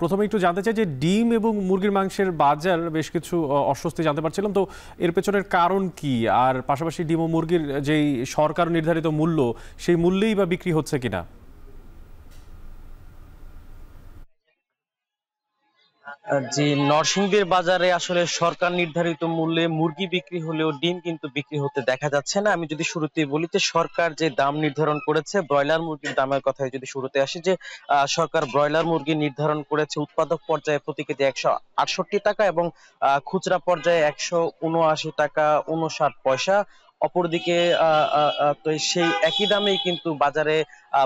প্রথমে একটু জানতে চাই যে ডিম এবং মুরগির মাংসের বাজার বেশ কিছু অস্বস্তি জানতে পারছিলাম তো এর পেছনের কারণ কি আর পাশাপাশি ডিম ও মুরগির যেই সরকার নির্ধারিত মূল্য সেই মূল্যেই বা বিক্রি হচ্ছে কিনা যে নরসিংদীর বাজারে আসলে সরকার নির্ধারিত মূল্যে মুরগি বিক্রি হলেও ডিম কিন্তু বিক্রি হতে দেখা যাচ্ছে না আমি যদি শুরুতে বলি যে সরকার যে দাম নির্ধারণ করেছে ব্রয়লার মুরগির দামের কথায় যদি শুরুতে আসি যে সরকার ব্রয়লার মুরগি নির্ধারণ করেছে উৎপাদক পর্যায়ে প্রতি কেজি একশো আটষট্টি টাকা এবং খুচরা পর্যায়ে একশো উনআশি টাকা উনষাট পয়সা অপরদিকে সেই একই দামেই কিন্তু বাজারে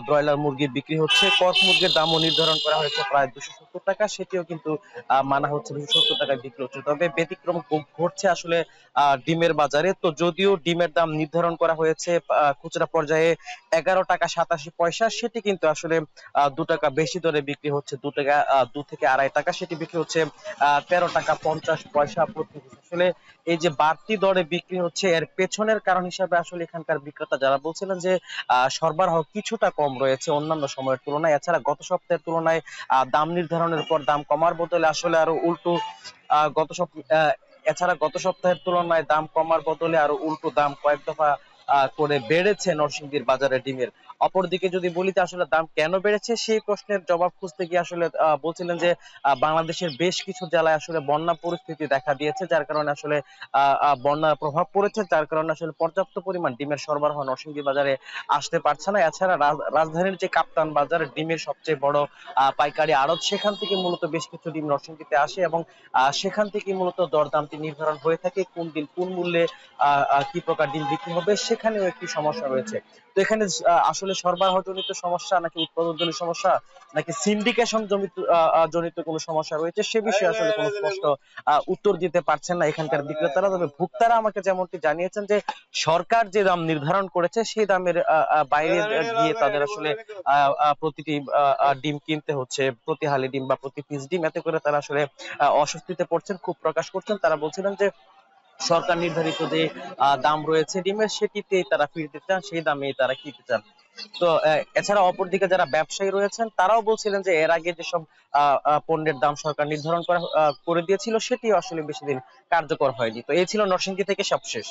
ব্রয়লার মুরগি বিক্রি হচ্ছে কক মুরগির দামও নির্ধারণ করা হয়েছে প্রায় দুশো সত্তর টাকা সেটিও কিন্তু মানা হচ্ছে দুশো সত্তর টাকায় বিক্রি হচ্ছে তবে ব্যতিক্রম ঘটছে আসলে ডিমের বাজারে তো যদিও ডিমের দাম নির্ধারণ করা হয়েছে খুচরা পর্যায়ে এগারো টাকা সাতাশি পয়সা সেটি কিন্তু আসলে দু টাকা বেশি দরে বিক্রি হচ্ছে দু টাকা দু থেকে আড়াই টাকা সেটি বিক্রি হচ্ছে তেরো টাকা পঞ্চাশ পয়সা প্রতি আসলে এই যে বাড়তি দরে বিক্রি হচ্ছে এর পেছনের এটার কারণ হিসাবে আসলে এখানকার বিক্রেতা যারা বলছিলেন যে সরবরাহ কিছুটা কম রয়েছে অন্যান্য সময়ের তুলনায় এছাড়া গত সপ্তাহের তুলনায় দাম নির্ধারণের পর দাম কমার বদলে আসলে আরো উল্টো গত সপ্তাহ এছাড়া গত সপ্তাহের তুলনায় দাম কমার বদলে আরো উল্টো দাম কয়েক দফা করে বেড়েছে নরসিংদীর বাজারে ডিমের অপরদিকে যদি বলি আসলে দাম কেন বেড়েছে সেই প্রশ্নের জবাব খুঁজতে গিয়ে আসলে বলছিলেন যে বাংলাদেশের বেশ কিছু জেলায় আসলে বন্যা পরিস্থিতি দেখা দিয়েছে যার কারণে আসলে বন্যার প্রভাব পড়েছে যার কারণে আসলে পর্যাপ্ত পরিমাণ ডিমের সরবরাহ নরসিংদী বাজারে আসতে পারছে না এছাড়া রাজধানীর যে কাপ্তান বাজার ডিমের সবচেয়ে বড় পাইকারি আড়ত সেখান থেকে মূলত বেশ কিছু ডিম নরসিংদীতে আসে এবং সেখান থেকে মূলত দরদামটি নির্ধারণ হয়ে থাকে কোন দিন কোন মূল্যে কি প্রকার ডিম বিক্রি হবে সে এখানেও একটি সমস্যা রয়েছে তো এখানে আসলে সরবরাহজনিত সমস্যা নাকি উৎপাদনজনিত সমস্যা নাকি সিন্ডিকেশন জনিত কোনো সমস্যা রয়েছে সে বিষয়ে আসলে কোনো স্পষ্ট উত্তর দিতে পারছেন না এখানকার বিক্রেতারা তবে ভোক্তারা আমাকে যেমনটি জানিয়েছেন যে সরকার যে দাম নির্ধারণ করেছে সেই দামের বাইরে গিয়ে তাদের আসলে প্রতিটি ডিম কিনতে হচ্ছে প্রতি হালি ডিম বা প্রতি পিস ডিম এতে করে তারা আসলে অস্বস্তিতে পড়ছেন খুব প্রকাশ করছেন তারা বলছিলেন যে সরকার নির্ধারিত যে দাম রয়েছে ডিমের সেটিতে তারা ফিরতে চান সেই দামে তারা কিনতে চান তো এছাড়া অপরদিকে যারা ব্যবসায়ী রয়েছেন তারাও বলছিলেন যে এর আগে যেসব পণ্যের দাম সরকার নির্ধারণ করা করে দিয়েছিল সেটি আসলে বেশি দিন কার্যকর হয়নি তো এই ছিল নরসিংদী থেকে সবশেষ